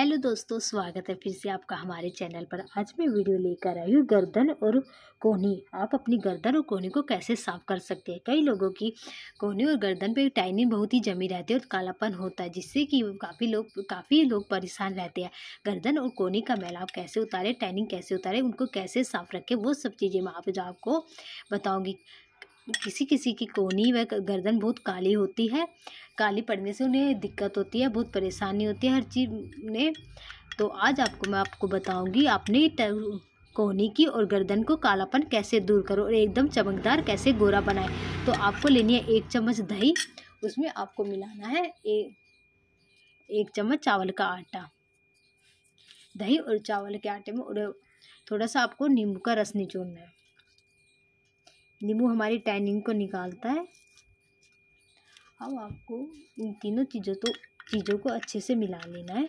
hello दोस्तों स्वागत है फिर से आपका हमारे चैनल पर आज मैं वीडियो लेकर आई हूँ गर्दन और कोहनी आप अपनी गर्दन और कोहनी को कैसे साफ कर सकते हैं कई लोगों की कोहनी और गर्दन पे टाइनिंग बहुत ही जमी रहती है और कालापन होता है जिससे कि काफ़ी लोग काफ़ी लोग परेशान रहते हैं गर्दन और कोहनी का मैलाप कैसे उतारे टाइनिंग कैसे उतारे उनको कैसे साफ रखें वो सब चीज़ें मैं आप आपको बताऊँगी किसी किसी की कोहनी व गर्दन बहुत काली होती है काली पड़ने से उन्हें दिक्कत होती है बहुत परेशानी होती है हर चीज़ में तो आज आपको मैं आपको बताऊंगी आपने कोहनी की और गर्दन को कालापन कैसे दूर करो और एकदम चमकदार कैसे गोरा बनाए तो आपको लेनी है एक चम्मच दही उसमें आपको मिलाना है ए, एक चम्मच चावल का आटा दही और चावल के आटे में और थोड़ा सा आपको नींबू का रस निचोड़ना है नींबू हमारी टैनिंग को निकालता है अब आपको इन तीनों चीज़ों तो चीज़ों को अच्छे से मिला लेना है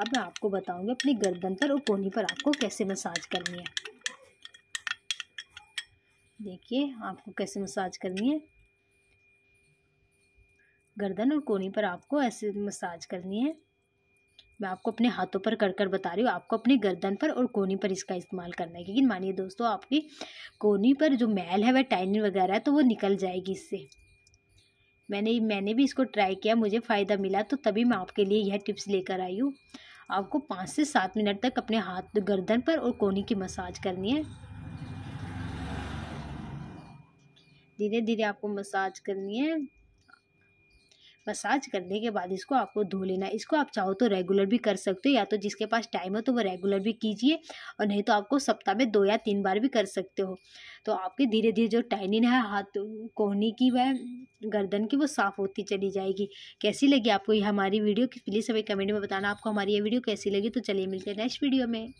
अब मैं आपको बताऊंगी अपनी गर्दन पर और कोहनी पर आपको कैसे मसाज करनी है देखिए आपको कैसे मसाज करनी है गर्दन और कोनी पर आपको ऐसे मसाज करनी है मैं आपको अपने हाथों पर कर कर बता रही हूँ आपको अपनी गर्दन पर और कोनी पर इसका इस्तेमाल करना है क्योंकि मानिए दोस्तों आपकी कोनी पर जो मैल है वह टाइनिंग वगैरह है तो वो निकल जाएगी इससे मैंने मैंने भी इसको ट्राई किया मुझे फ़ायदा मिला तो तभी मैं आपके लिए यह टिप्स लेकर आई हूँ आपको पाँच से सात मिनट तक अपने हाथ गर्दन पर और कोनी की मसाज करनी है धीरे धीरे आपको मसाज करनी है मसाज करने के बाद इसको आपको धो लेना है इसको आप चाहो तो रेगुलर भी कर सकते हो या तो जिसके पास टाइम हो तो वो रेगुलर भी कीजिए और नहीं तो आपको सप्ताह में दो या तीन बार भी कर सकते हो तो आपके धीरे धीरे जो टाइनिन है हाथ कोहनी की वह गर्दन की वो साफ़ होती चली जाएगी कैसी लगी आपको यह हमारी वीडियो प्लीज़ हमें कमेंट में बताना आपको हमारी ये वीडियो कैसी लगी तो चलिए मिलते हैं नेक्स्ट वीडियो में